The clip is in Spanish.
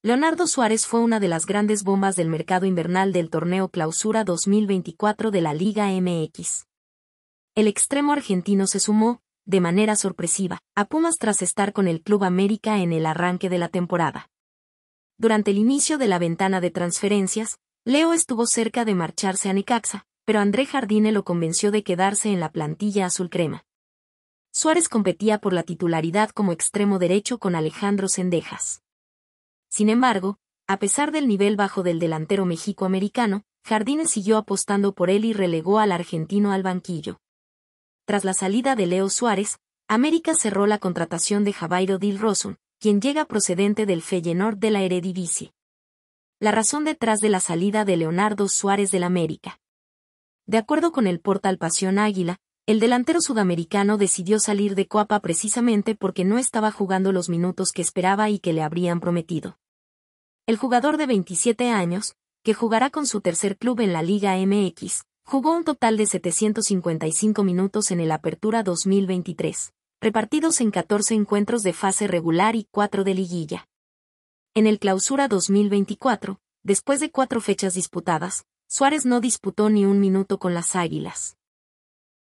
Leonardo Suárez fue una de las grandes bombas del mercado invernal del torneo Clausura 2024 de la Liga MX. El extremo argentino se sumó, de manera sorpresiva, a Pumas tras estar con el Club América en el arranque de la temporada. Durante el inicio de la ventana de transferencias, Leo estuvo cerca de marcharse a Necaxa, pero André Jardine lo convenció de quedarse en la plantilla azul crema. Suárez competía por la titularidad como extremo derecho con Alejandro Sendejas. Sin embargo, a pesar del nivel bajo del delantero mexico-americano, Jardines siguió apostando por él y relegó al argentino al banquillo. Tras la salida de Leo Suárez, América cerró la contratación de Javairo Dil quien llega procedente del Feyenoord de la Eredivisie. La razón detrás de la salida de Leonardo Suárez del América. De acuerdo con el portal Pasión Águila, el delantero sudamericano decidió salir de Coapa precisamente porque no estaba jugando los minutos que esperaba y que le habrían prometido. El jugador de 27 años, que jugará con su tercer club en la Liga MX, jugó un total de 755 minutos en el Apertura 2023, repartidos en 14 encuentros de fase regular y 4 de liguilla. En el Clausura 2024, después de cuatro fechas disputadas, Suárez no disputó ni un minuto con las Águilas.